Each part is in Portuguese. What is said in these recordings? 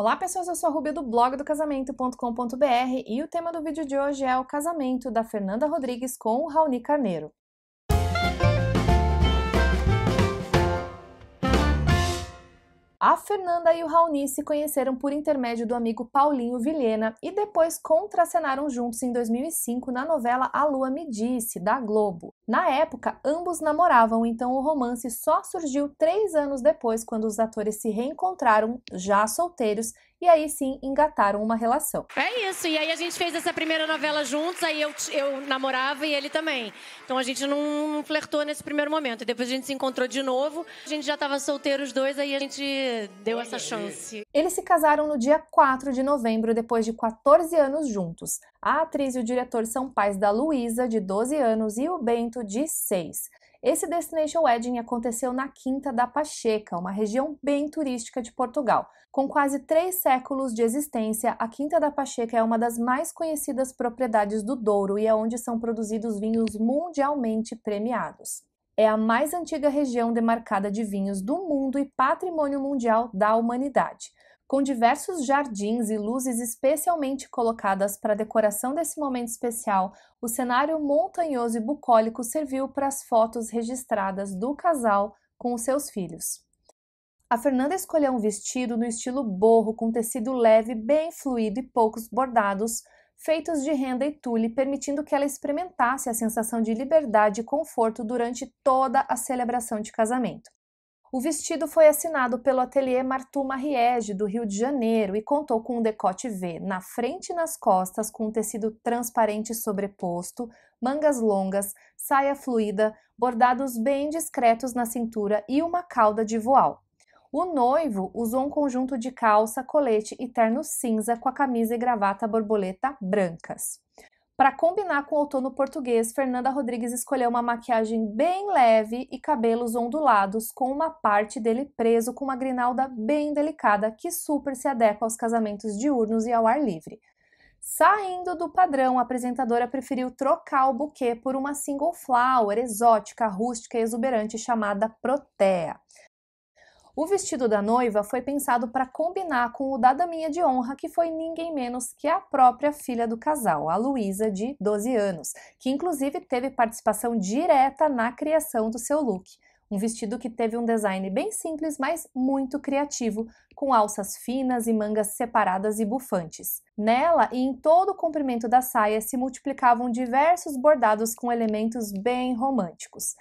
Olá pessoas, eu sou a Rubi do blog do casamento.com.br e o tema do vídeo de hoje é o casamento da Fernanda Rodrigues com o Raoni Carneiro. A Fernanda e o Raoni se conheceram por intermédio do amigo Paulinho Vilhena e depois contracenaram juntos em 2005 na novela A Lua Me Disse, da Globo. Na época, ambos namoravam, então o romance só surgiu três anos depois, quando os atores se reencontraram, já solteiros, e aí sim engataram uma relação. É isso, e aí a gente fez essa primeira novela juntos, aí eu, eu namorava e ele também. Então a gente não flertou nesse primeiro momento. E depois a gente se encontrou de novo, a gente já estava solteiro os dois, aí a gente deu essa chance. Eles se casaram no dia 4 de novembro, depois de 14 anos juntos. A atriz e o diretor são pais da Luísa, de 12 anos, e o Bento, de 6. Esse Destination Wedding aconteceu na Quinta da Pacheca, uma região bem turística de Portugal. Com quase três séculos de existência, a Quinta da Pacheca é uma das mais conhecidas propriedades do Douro e é onde são produzidos vinhos mundialmente premiados. É a mais antiga região demarcada de vinhos do mundo e patrimônio mundial da humanidade com diversos jardins e luzes especialmente colocadas para a decoração desse momento especial, o cenário montanhoso e bucólico serviu para as fotos registradas do casal com os seus filhos. A Fernanda escolheu um vestido no estilo borro, com tecido leve, bem fluido e poucos bordados, feitos de renda e tule, permitindo que ela experimentasse a sensação de liberdade e conforto durante toda a celebração de casamento. O vestido foi assinado pelo ateliê Martuma Riege, do Rio de Janeiro, e contou com um decote V na frente e nas costas, com um tecido transparente sobreposto, mangas longas, saia fluida, bordados bem discretos na cintura e uma cauda de voal. O noivo usou um conjunto de calça, colete e terno cinza com a camisa e gravata borboleta brancas. Para combinar com o outono português, Fernanda Rodrigues escolheu uma maquiagem bem leve e cabelos ondulados, com uma parte dele preso com uma grinalda bem delicada que super se adequa aos casamentos diurnos e ao ar livre. Saindo do padrão, a apresentadora preferiu trocar o buquê por uma single flower exótica, rústica e exuberante chamada Protea. O vestido da noiva foi pensado para combinar com o da daminha de honra, que foi ninguém menos que a própria filha do casal, a Luísa, de 12 anos, que inclusive teve participação direta na criação do seu look. Um vestido que teve um design bem simples, mas muito criativo, com alças finas e mangas separadas e bufantes. Nela e em todo o comprimento da saia se multiplicavam diversos bordados com elementos bem românticos.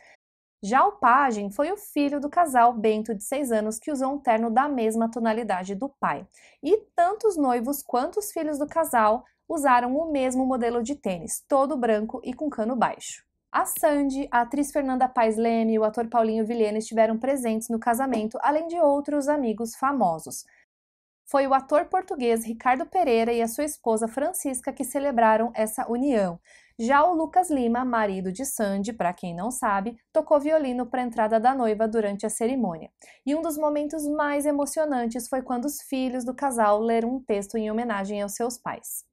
Já o pajem foi o filho do casal Bento de 6 anos que usou um terno da mesma tonalidade do pai. E tanto os noivos quanto os filhos do casal usaram o mesmo modelo de tênis, todo branco e com cano baixo. A Sandy, a atriz Fernanda Paes Leme e o ator Paulinho Vilhena estiveram presentes no casamento, além de outros amigos famosos. Foi o ator português Ricardo Pereira e a sua esposa Francisca que celebraram essa união. Já o Lucas Lima, marido de Sandy, para quem não sabe, tocou violino para a entrada da noiva durante a cerimônia. E um dos momentos mais emocionantes foi quando os filhos do casal leram um texto em homenagem aos seus pais.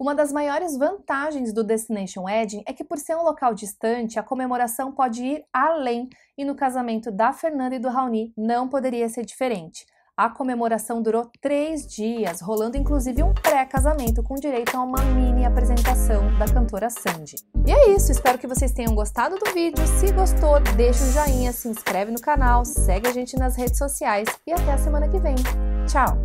Uma das maiores vantagens do Destination Wedding é que, por ser um local distante, a comemoração pode ir além, e no casamento da Fernanda e do Raoni não poderia ser diferente. A comemoração durou três dias, rolando inclusive um pré-casamento com direito a uma mini apresentação da cantora Sandy. E é isso, espero que vocês tenham gostado do vídeo. Se gostou, deixa um joinha, se inscreve no canal, segue a gente nas redes sociais e até a semana que vem. Tchau!